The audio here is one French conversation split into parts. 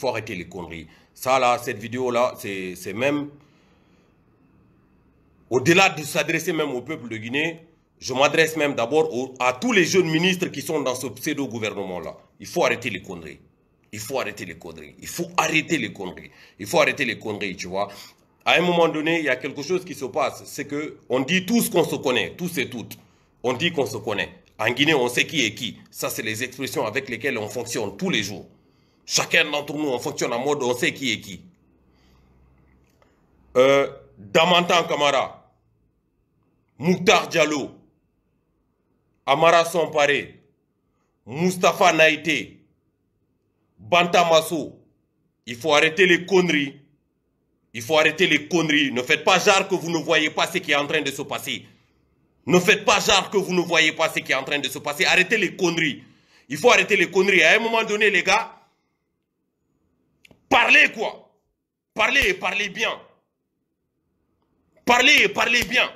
faut arrêter les conneries. Ça, là, cette vidéo-là, c'est même... Au-delà de s'adresser même au peuple de Guinée, je m'adresse même d'abord à tous les jeunes ministres qui sont dans ce pseudo-gouvernement-là. Il faut arrêter les conneries. Il faut arrêter les conneries. Il faut arrêter les conneries. Il faut arrêter les conneries, tu vois. À un moment donné, il y a quelque chose qui se passe. C'est que on dit tous qu'on se connaît, tous et toutes. On dit qu'on se connaît. En Guinée, on sait qui est qui. Ça, c'est les expressions avec lesquelles on fonctionne tous les jours. Chacun d'entre nous, on fonctionne en mode, on sait qui est qui. Euh, Damantan Kamara, Mouktar Diallo, Amara Sampare. Mustapha Naïté, Masso, Il faut arrêter les conneries. Il faut arrêter les conneries. Ne faites pas genre que vous ne voyez pas ce qui est en train de se passer. Ne faites pas genre que vous ne voyez pas ce qui est en train de se passer. Arrêtez les conneries. Il faut arrêter les conneries. À un moment donné, les gars, Parlez quoi Parlez et parlez bien. Parlez et parlez bien.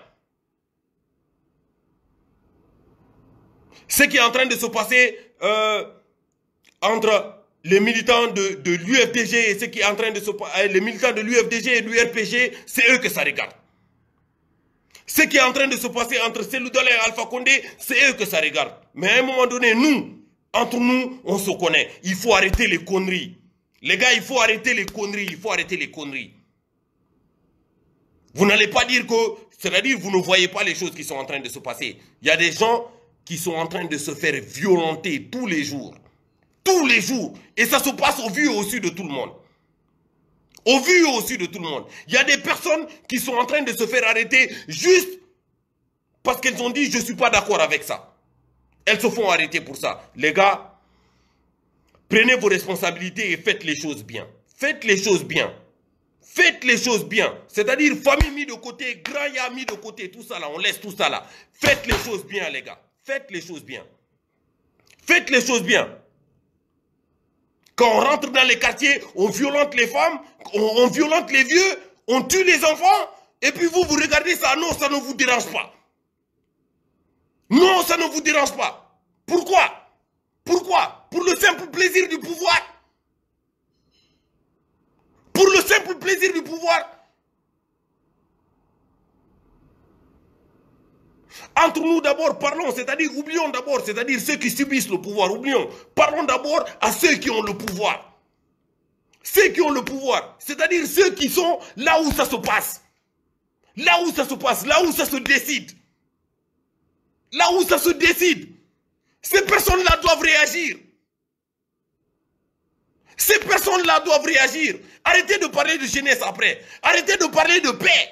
Ce qui est en train de se passer euh, entre les militants de, l'UFDG et ce qui est en train de se euh, les militants de l'UFDG et l'URPG, c'est eux que ça regarde. Ce qui est en train de se passer entre Seloudal et Alpha Condé, c'est eux que ça regarde. Mais à un moment donné, nous, entre nous, on se connaît. Il faut arrêter les conneries. Les gars, il faut arrêter les conneries, il faut arrêter les conneries. Vous n'allez pas dire que, c'est-à-dire vous ne voyez pas les choses qui sont en train de se passer. Il y a des gens qui sont en train de se faire violenter tous les jours. Tous les jours. Et ça se passe au vu et au su de tout le monde. Au vu et au su de tout le monde. Il y a des personnes qui sont en train de se faire arrêter juste parce qu'elles ont dit je ne suis pas d'accord avec ça. Elles se font arrêter pour ça. Les gars, Prenez vos responsabilités et faites les choses bien. Faites les choses bien. Faites les choses bien. C'est-à-dire famille mis de côté, grand ya mis de côté, tout ça là, on laisse tout ça là. Faites les choses bien, les gars. Faites les choses bien. Faites les choses bien. Quand on rentre dans les quartiers, on violente les femmes, on, on violente les vieux, on tue les enfants, et puis vous, vous regardez ça, non, ça ne vous dérange pas. Non, ça ne vous dérange pas. Pourquoi Pourquoi pour le simple plaisir du pouvoir. Pour le simple plaisir du pouvoir. Entre nous d'abord, parlons, c'est-à-dire, oublions d'abord, c'est-à-dire ceux qui subissent le pouvoir, oublions. Parlons d'abord à ceux qui ont le pouvoir. Ceux qui ont le pouvoir, c'est-à-dire ceux qui sont là où ça se passe. Là où ça se passe, là où ça se décide. Là où ça se décide. Ces personnes-là doivent réagir. Ces personnes-là doivent réagir. Arrêtez de parler de jeunesse après. Arrêtez de parler de paix.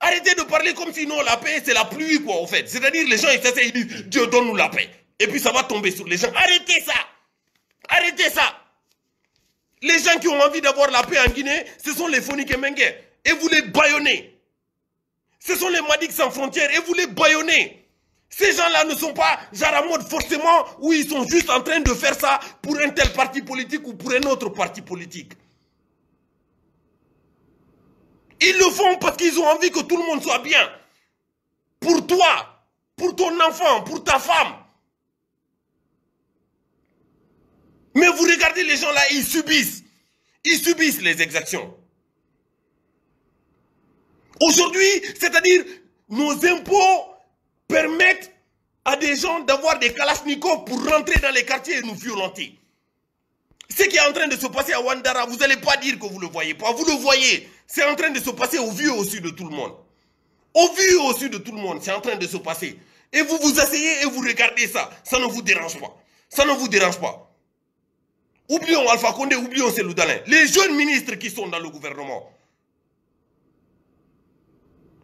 Arrêtez de parler comme si non, la paix, c'est la pluie, quoi, en fait. C'est-à-dire, les gens, ils s'essayent, ils disent, Dieu, donne-nous la paix. Et puis, ça va tomber sur les gens. Arrêtez ça. Arrêtez ça. Les gens qui ont envie d'avoir la paix en Guinée, ce sont les Menguer. Et vous les baïonnez. Ce sont les Madiques sans frontières. Et vous les baïonnez. Ces gens-là ne sont pas Jaramode forcément ou ils sont juste en train de faire ça pour un tel parti politique ou pour un autre parti politique. Ils le font parce qu'ils ont envie que tout le monde soit bien. Pour toi, pour ton enfant, pour ta femme. Mais vous regardez les gens là, ils subissent. Ils subissent les exactions. Aujourd'hui, c'est-à-dire nos impôts permettent à des gens d'avoir des kalachnikovs pour rentrer dans les quartiers et nous violenter. Ce qui est en train de se passer à Wandara, vous n'allez pas dire que vous ne le voyez pas. Vous le voyez. C'est en train de se passer au vieux au dessus de tout le monde. Au vu au sud de tout le monde, c'est en train de se passer. Et vous vous asseyez et vous regardez ça. Ça ne vous dérange pas. Ça ne vous dérange pas. Oublions Alpha Condé, oublions Seloudalin. Les jeunes ministres qui sont dans le gouvernement,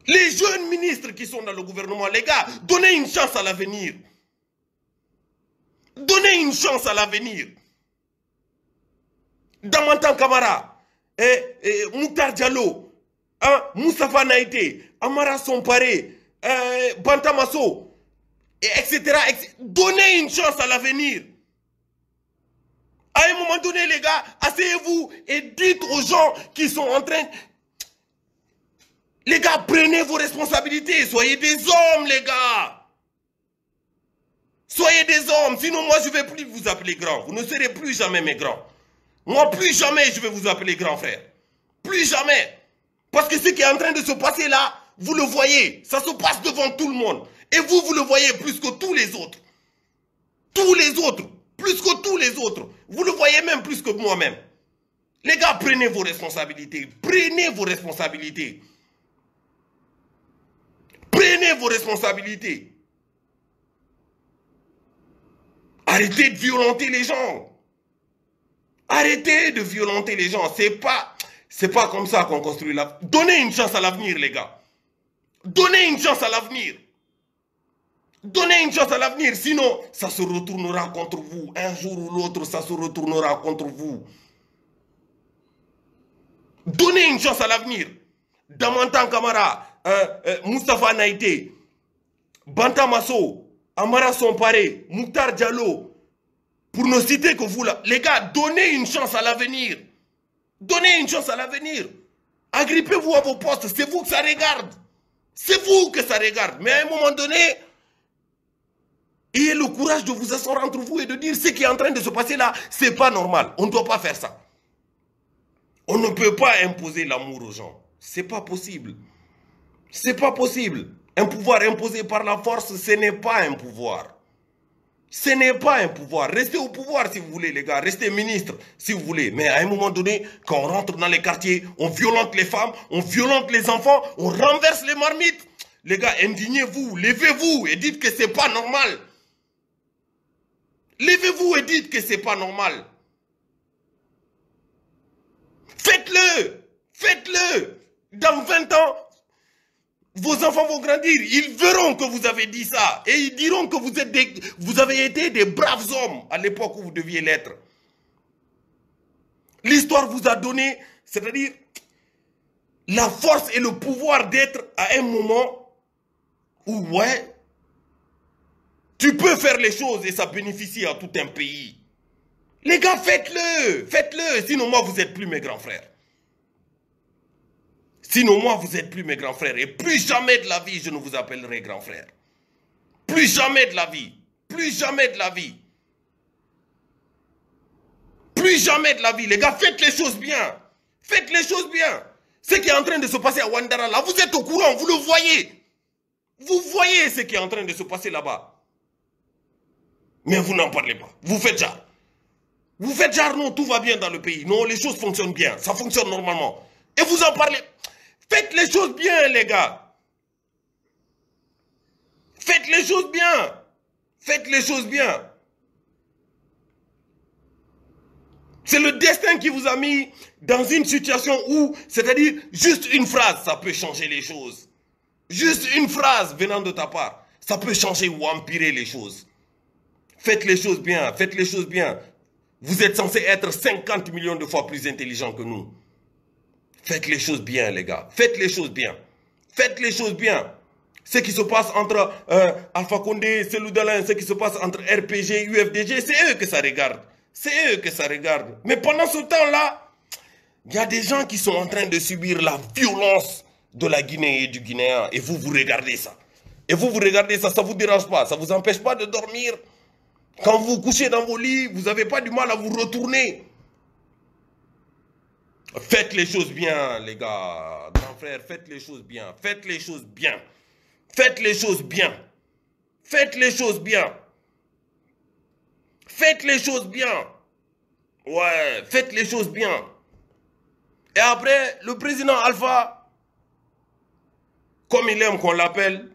les jeunes ministres qui sont dans le gouvernement, les gars, donnez une chance à l'avenir. Donnez une chance à l'avenir. Damantan Kamara, eh, eh, Moutar Diallo, hein, Moussa Amara Sompare, euh, Bantamasso, etc. Donnez une chance à l'avenir. À un moment donné, les gars, asseyez-vous et dites aux gens qui sont en train les gars, prenez vos responsabilités. Soyez des hommes, les gars. Soyez des hommes. Sinon, moi, je ne vais plus vous appeler grand. Vous ne serez plus jamais mes grands. Moi, plus jamais, je vais vous appeler grand frère. Plus jamais. Parce que ce qui est en train de se passer là, vous le voyez. Ça se passe devant tout le monde. Et vous, vous le voyez plus que tous les autres. Tous les autres. Plus que tous les autres. Vous le voyez même plus que moi-même. Les gars, prenez vos responsabilités. Prenez vos responsabilités. Prenez vos responsabilités. Arrêtez de violenter les gens. Arrêtez de violenter les gens. C'est pas, c'est pas comme ça qu'on construit la... Donnez une chance à l'avenir, les gars. Donnez une chance à l'avenir. Donnez une chance à l'avenir, sinon ça se retournera contre vous. Un jour ou l'autre, ça se retournera contre vous. Donnez une chance à l'avenir. Damantan Kamara, euh, euh, Moustapha Naïté, Bantamasso, Amara Sonpare, Mouktar Diallo, pour ne citer que vous là. Les gars, donnez une chance à l'avenir. Donnez une chance à l'avenir. Agrippez-vous à vos postes. C'est vous que ça regarde. C'est vous que ça regarde. Mais à un moment donné, ayez le courage de vous asseoir entre vous et de dire ce qui est en train de se passer là, c'est pas normal. On ne doit pas faire ça. On ne peut pas imposer l'amour aux gens. C'est pas possible. C'est pas possible. Un pouvoir imposé par la force, ce n'est pas un pouvoir. Ce n'est pas un pouvoir. Restez au pouvoir si vous voulez, les gars. Restez ministre si vous voulez. Mais à un moment donné, quand on rentre dans les quartiers, on violente les femmes, on violente les enfants, on renverse les marmites. Les gars, indignez-vous, levez-vous et dites que c'est pas normal. Levez-vous et dites que c'est pas normal. Faites-le Faites-le Dans 20 ans, vos enfants vont grandir, ils verront que vous avez dit ça et ils diront que vous, êtes avez été des braves hommes à l'époque où vous deviez l'être. L'histoire vous a donné, c'est-à-dire la force et le pouvoir d'être à un moment où, ouais, tu peux faire les choses et ça bénéficie à tout un pays. Les gars, faites-le, faites-le, sinon moi vous n'êtes plus mes grands frères. Sinon, moi, vous êtes plus mes grands frères. Et plus jamais de la vie, je ne vous appellerai grand frère. Plus jamais de la vie. Plus jamais de la vie. Plus jamais de la vie. Les gars, faites les choses bien. Faites les choses bien. Ce qui est en train de se passer à Wandara, là, vous êtes au courant, vous le voyez. Vous voyez ce qui est en train de se passer là-bas. Mais vous n'en parlez pas. Vous faites ça Vous faites genre, non, tout va bien dans le pays. Non, les choses fonctionnent bien. Ça fonctionne normalement. Et vous en parlez. Faites les choses bien, les gars. Faites les choses bien. Faites les choses bien. C'est le destin qui vous a mis dans une situation où, c'est-à-dire, juste une phrase, ça peut changer les choses. Juste une phrase venant de ta part, ça peut changer ou empirer les choses. Faites les choses bien, faites les choses bien. Vous êtes censé être 50 millions de fois plus intelligent que nous. Faites les choses bien, les gars. Faites les choses bien. Faites les choses bien ce qui se passe entre euh, Alpha Condé, ce qui se passe entre RPG, UFDG, c'est eux que ça regarde. C'est eux que ça regarde. Mais pendant ce temps-là, il y a des gens qui sont en train de subir la violence de la Guinée et du Guinéen. Et vous, vous regardez ça. Et vous, vous regardez ça, ça ne vous dérange pas. Ça ne vous empêche pas de dormir. Quand vous couchez dans vos lits, vous n'avez pas du mal à vous retourner. Faites les choses bien, les gars. Grand frère, faites les choses bien. Faites les choses bien. Faites les choses bien. Faites les choses bien. Faites les choses bien. Ouais, faites les choses bien. Et après, le président Alpha, comme il aime qu'on l'appelle,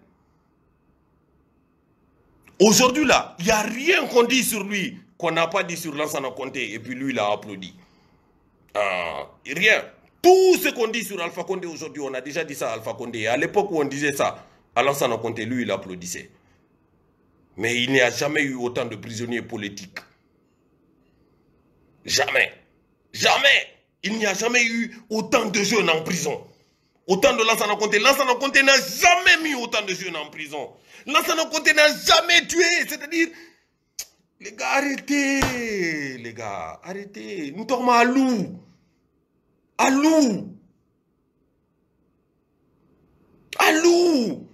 aujourd'hui là, il n'y a rien qu'on dit sur lui qu'on n'a pas dit sur Lansana Comté. Et puis lui, il a applaudi. Euh, rien. Tout ce qu'on dit sur Alpha Condé aujourd'hui, on a déjà dit ça à Alpha Condé. à l'époque où on disait ça, n'en Conté, lui, il applaudissait. Mais il n'y a jamais eu autant de prisonniers politiques. Jamais. Jamais. Il n'y a jamais eu autant de jeunes en prison. Autant de Lansana Conté. Lansana Conté n'a jamais mis autant de jeunes en prison. Lansana Conté n'a jamais tué. C'est-à-dire, les gars, arrêtez, les gars, arrêtez. Nous dormons à loup. À loup. À loup.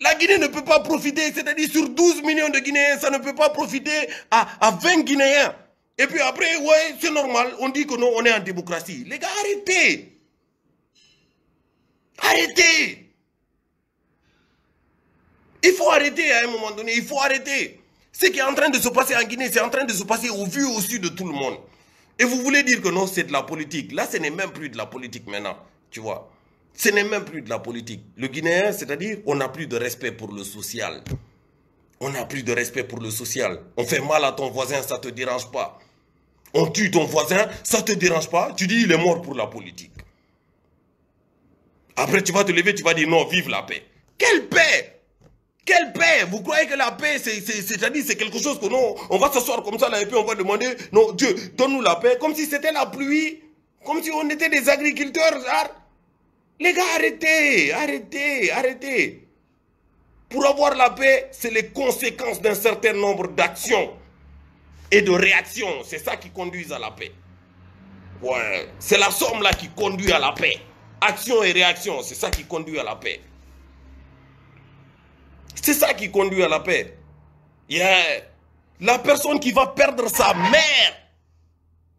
La Guinée ne peut pas profiter, c'est-à-dire sur 12 millions de Guinéens, ça ne peut pas profiter à, à 20 Guinéens. Et puis après, ouais, c'est normal, on dit que non, on est en démocratie. Les gars, arrêtez Arrêtez Il faut arrêter à un moment donné, il faut arrêter ce qui est en train de se passer en Guinée, c'est en train de se passer au vu au sud de tout le monde. Et vous voulez dire que non, c'est de la politique. Là, ce n'est même plus de la politique maintenant, tu vois. Ce n'est même plus de la politique. Le Guinéen, c'est-à-dire, on n'a plus de respect pour le social. On n'a plus de respect pour le social. On fait mal à ton voisin, ça ne te dérange pas. On tue ton voisin, ça ne te dérange pas. Tu dis, il est mort pour la politique. Après, tu vas te lever, tu vas dire, non, vive la paix. Quelle paix quelle paix Vous croyez que la paix, c'est-à-dire c'est quelque chose que non, on va s'asseoir comme ça là et puis on va demander, non, Dieu, donne-nous la paix, comme si c'était la pluie, comme si on était des agriculteurs. Les gars, arrêtez, arrêtez, arrêtez. Pour avoir la paix, c'est les conséquences d'un certain nombre d'actions et de réactions. C'est ça qui conduit à la paix. Ouais, c'est la somme là qui conduit à la paix. Action et réaction, c'est ça qui conduit à la paix. C'est ça qui conduit à la paix. Yeah. La personne qui va perdre sa mère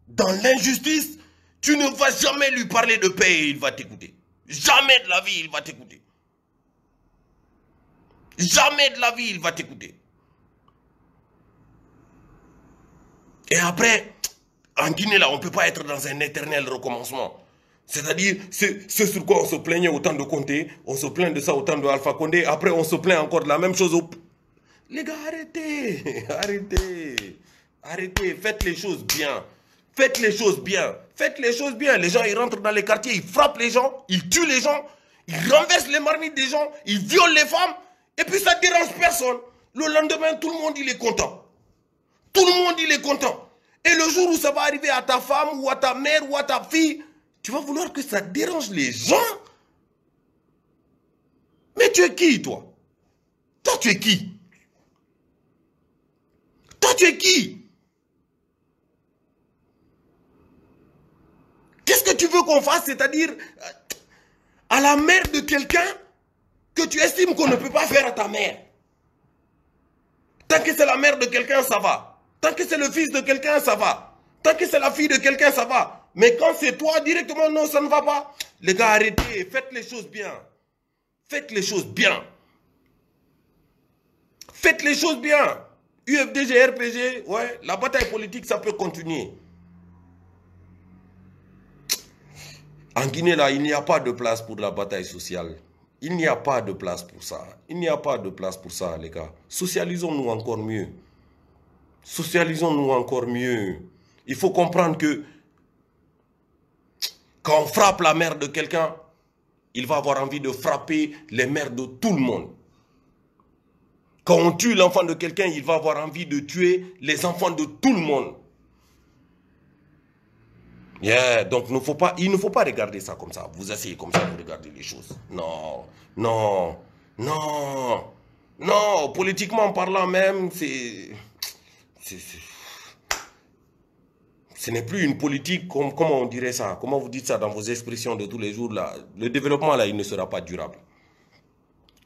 dans l'injustice, tu ne vas jamais lui parler de paix et il va t'écouter. Jamais de la vie, il va t'écouter. Jamais de la vie, il va t'écouter. Et après, en Guinée, là, on ne peut pas être dans un éternel recommencement. C'est-à-dire, ce, sur quoi on se plaignait autant de Comté, on se plaint de ça autant de Alpha Condé, après on se plaint encore de la même chose Les gars, arrêtez Arrêtez Arrêtez, faites les choses bien. Faites les choses bien. Faites les choses bien. Les gens, ils rentrent dans les quartiers, ils frappent les gens, ils tuent les gens, ils renversent les marmites des gens, ils violent les femmes, et puis ça dérange personne. Le lendemain, tout le monde, il est content. Tout le monde, il est content. Et le jour où ça va arriver à ta femme, ou à ta mère, ou à ta fille, tu vas vouloir que ça dérange les gens. Mais tu es qui, toi Toi, tu es qui Toi, tu es qui Qu'est-ce que tu veux qu'on fasse C'est-à-dire euh, à la mère de quelqu'un que tu estimes qu'on ne peut pas faire à ta mère. Tant que c'est la mère de quelqu'un, ça va. Tant que c'est le fils de quelqu'un, ça va. Tant que c'est la fille de quelqu'un, ça va. Mais quand c'est toi directement, non, ça ne va pas. Les gars, arrêtez, faites les choses bien. Faites les choses bien. Faites les choses bien. UFDG, RPG, ouais, la bataille politique, ça peut continuer. En Guinée, là, il n'y a pas de place pour la bataille sociale. Il n'y a pas de place pour ça. Il n'y a pas de place pour ça, les gars. Socialisons-nous encore mieux. Socialisons-nous encore mieux. Il faut comprendre que quand on frappe la mère de quelqu'un, il va avoir envie de frapper les mères de tout le monde. Quand on tue l'enfant de quelqu'un, il va avoir envie de tuer les enfants de tout le monde. Yeah, donc il ne faut pas regarder ça comme ça. Vous essayez comme ça, vous regardez les choses. Non, non, non, non. Politiquement parlant même, c'est ce n'est plus une politique, comme, comment on dirait ça Comment vous dites ça dans vos expressions de tous les jours là Le développement là, il ne sera pas durable.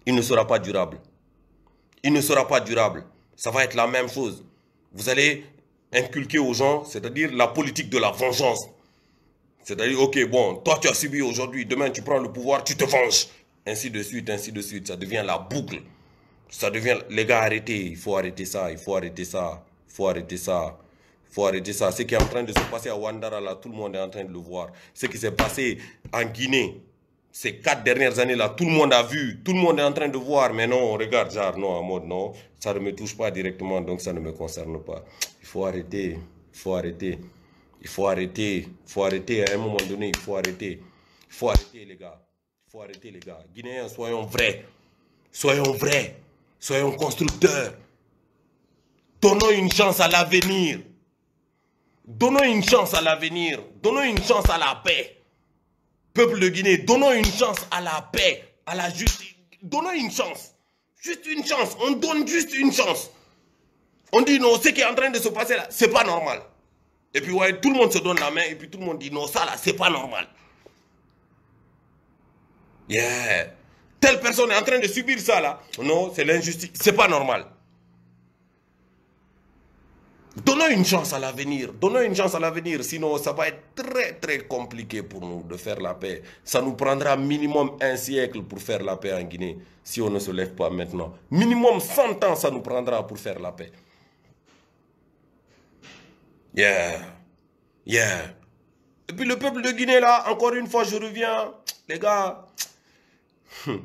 Il ne sera pas durable. Il ne sera pas durable. Ça va être la même chose. Vous allez inculquer aux gens, c'est-à-dire la politique de la vengeance. C'est-à-dire, ok, bon, toi tu as subi aujourd'hui, demain tu prends le pouvoir, tu te venges. Ainsi de suite, ainsi de suite. Ça devient la boucle. Ça devient, les gars, arrêtez, il faut arrêter ça, il faut arrêter ça, il faut arrêter ça faut arrêter ça. Ce qui est en train de se passer à Ouandara, là, tout le monde est en train de le voir. Ce qui s'est passé en Guinée, ces quatre dernières années-là, tout le monde a vu, tout le monde est en train de voir. Mais non, on regarde, genre, non, en mode, non, ça ne me touche pas directement, donc ça ne me concerne pas. Il faut arrêter, il faut arrêter, il faut arrêter, il faut arrêter. À un moment donné, il faut arrêter. Il faut arrêter, les gars. Il faut arrêter, les gars. Guinéens, soyons vrais. Soyons vrais. Soyons constructeurs. Donnons une chance à l'avenir. Donnons une chance à l'avenir. Donnons une chance à la paix. Peuple de Guinée, donnons une chance à la paix, à la justice. Donnons une chance. Juste une chance. On donne juste une chance. On dit non, ce qui est en train de se passer là, c'est pas normal. Et puis ouais, tout le monde se donne la main et puis tout le monde dit non, ça là, c'est pas normal. Yeah. Telle personne est en train de subir ça là. Non, c'est l'injustice. C'est pas normal. Donnons une chance à l'avenir. Donnons une chance à l'avenir. Sinon, ça va être très, très compliqué pour nous de faire la paix. Ça nous prendra minimum un siècle pour faire la paix en Guinée, si on ne se lève pas maintenant. Minimum 100 ans, ça nous prendra pour faire la paix. Yeah. Yeah. Et puis le peuple de Guinée, là, encore une fois, je reviens. Les gars. Hum.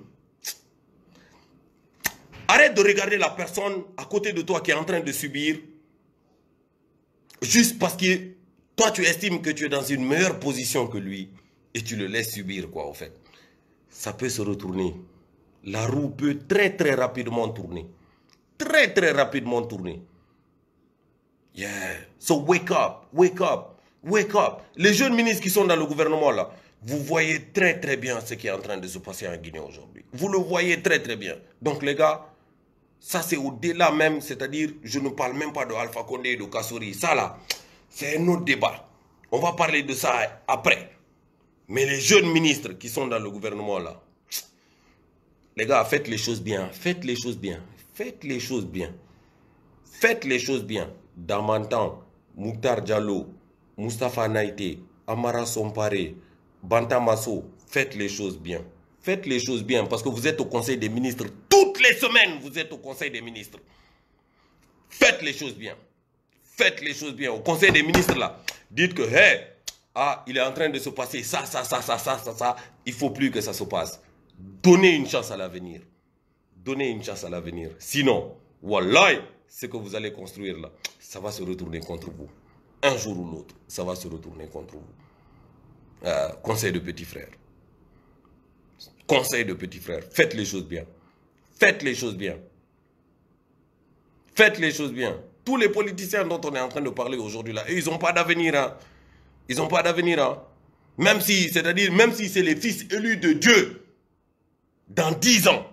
Arrête de regarder la personne à côté de toi qui est en train de subir juste parce que toi, tu estimes que tu es dans une meilleure position que lui et tu le laisses subir, quoi, au fait. Ça peut se retourner. La roue peut très, très rapidement tourner. Très, très rapidement tourner. Yeah. So wake up, wake up, wake up. Les jeunes ministres qui sont dans le gouvernement, là, vous voyez très, très bien ce qui est en train de se passer en Guinée aujourd'hui. Vous le voyez très, très bien. Donc, les gars, ça, c'est au-delà même, c'est-à-dire, je ne parle même pas de Alpha Condé et de Kassouri. Ça, là, c'est un autre débat. On va parler de ça après. Mais les jeunes ministres qui sont dans le gouvernement, là, les gars, faites les choses bien, faites les choses bien, faites les choses bien. Faites les choses bien. Damantan, Mouktar Diallo, Moustapha Naïté, Amara Sompare, Bantamasso, faites les choses bien. Faites les choses bien parce que vous êtes au conseil des ministres toutes les semaines, vous êtes au Conseil des ministres. Faites les choses bien. Faites les choses bien. Au Conseil des ministres, là, dites que, hey, ah, il est en train de se passer ça, ça, ça, ça, ça, ça, ça. Il faut plus que ça se passe. Donnez une chance à l'avenir. Donnez une chance à l'avenir. Sinon, wallah, ce que vous allez construire là, ça va se retourner contre vous. Un jour ou l'autre, ça va se retourner contre vous. Euh, conseil de petits frères. Conseil de petits frères. Faites les choses bien. Faites les choses bien. Faites les choses bien. Tous les politiciens dont on est en train de parler aujourd'hui là, ils n'ont pas d'avenir. Hein. Ils n'ont pas d'avenir. Hein. Même si, c'est-à-dire, même si c'est les fils élus de Dieu, dans dix ans,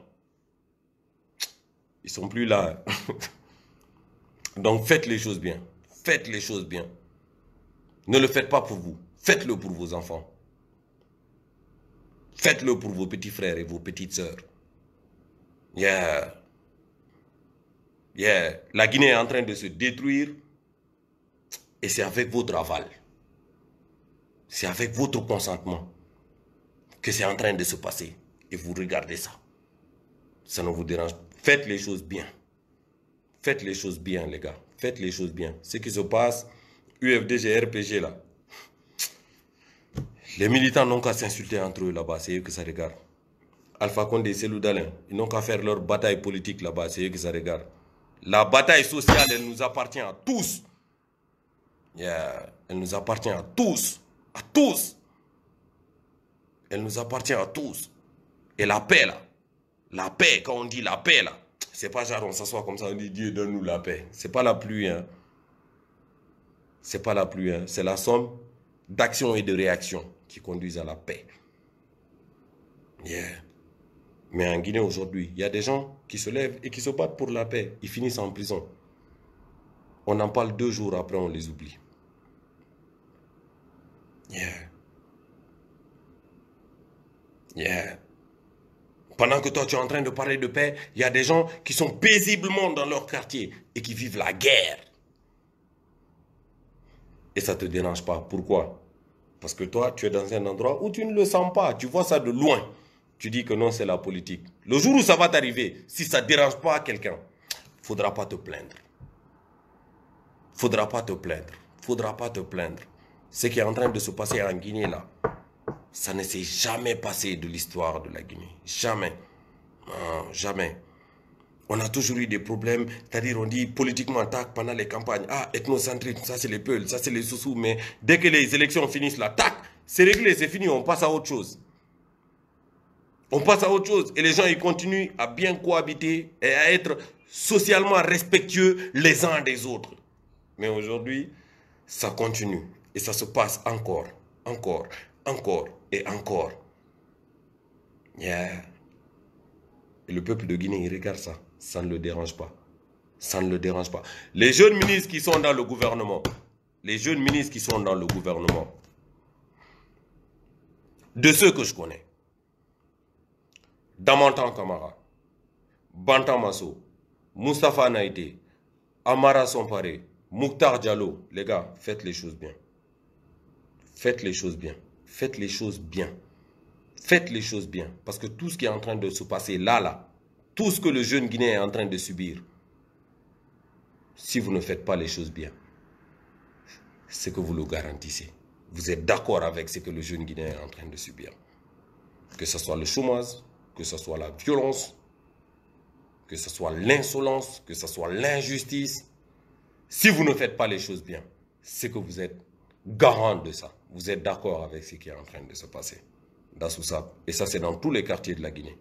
ils sont plus là. Donc faites les choses bien. Faites les choses bien. Ne le faites pas pour vous. Faites-le pour vos enfants. Faites-le pour vos petits frères et vos petites sœurs. Yeah. Yeah. La Guinée est en train de se détruire et c'est avec votre aval. C'est avec votre consentement que c'est en train de se passer. Et vous regardez ça. Ça ne vous dérange pas. Faites les choses bien. Faites les choses bien, les gars. Faites les choses bien. Ce qui se passe, UFDG, RPG, là. Les militants n'ont qu'à s'insulter entre eux là-bas. C'est eux que ça regarde. Alpha Condé et Seloudalin, ils n'ont qu'à faire leur bataille politique là-bas, c'est eux qui ça regardent. La bataille sociale, elle nous appartient à tous. Yeah. Elle nous appartient à tous. À tous. Elle nous appartient à tous. Et la paix, là. La paix, quand on dit la paix, là. C'est pas genre on s'assoit comme ça, on dit Dieu donne-nous la paix. C'est pas la pluie, hein. C'est pas la pluie, hein. C'est la somme d'actions et de réactions qui conduisent à la paix. Yeah. Mais en Guinée aujourd'hui, il y a des gens qui se lèvent et qui se battent pour la paix. Ils finissent en prison. On en parle deux jours après, on les oublie. Yeah. Yeah. Pendant que toi, tu es en train de parler de paix, il y a des gens qui sont paisiblement dans leur quartier et qui vivent la guerre. Et ça ne te dérange pas. Pourquoi Parce que toi, tu es dans un endroit où tu ne le sens pas. Tu vois ça de loin tu dis que non, c'est la politique. Le jour où ça va t'arriver, si ça ne dérange pas quelqu'un, il ne faudra pas te plaindre. Faudra pas te plaindre. Faudra pas te plaindre. Ce qui est en train de se passer en Guinée, là, ça ne s'est jamais passé de l'histoire de la Guinée. Jamais. jamais. On a toujours eu des problèmes, c'est-à-dire on dit politiquement tac pendant les campagnes, ah ethnocentrique, ça c'est les peuls, ça c'est les sous mais dès que les élections finissent là, tac, c'est réglé, c'est fini, on passe à autre chose. On passe à autre chose. Et les gens, ils continuent à bien cohabiter et à être socialement respectueux les uns des autres. Mais aujourd'hui, ça continue. Et ça se passe encore, encore, encore et encore. Yeah. Et le peuple de Guinée, il regarde ça. Ça ne le dérange pas. Ça ne le dérange pas. Les jeunes ministres qui sont dans le gouvernement, les jeunes ministres qui sont dans le gouvernement, de ceux que je connais, Damantan Kamara, Bantamasso, Moustapha Naïté, Amara Sompare... Mouktar Diallo. Les gars, faites les choses bien. Faites les choses bien. Faites les choses bien. Faites les choses bien. Parce que tout ce qui est en train de se passer là, là, tout ce que le jeune Guinéen est en train de subir, si vous ne faites pas les choses bien, c'est que vous le garantissez. Vous êtes d'accord avec ce que le jeune Guinéen est en train de subir. Que ce soit le chômage, que ce soit la violence, que ce soit l'insolence, que ce soit l'injustice. Si vous ne faites pas les choses bien, c'est que vous êtes garant de ça. Vous êtes d'accord avec ce qui est en train de se passer. dans ça. Et ça, c'est dans tous les quartiers de la Guinée.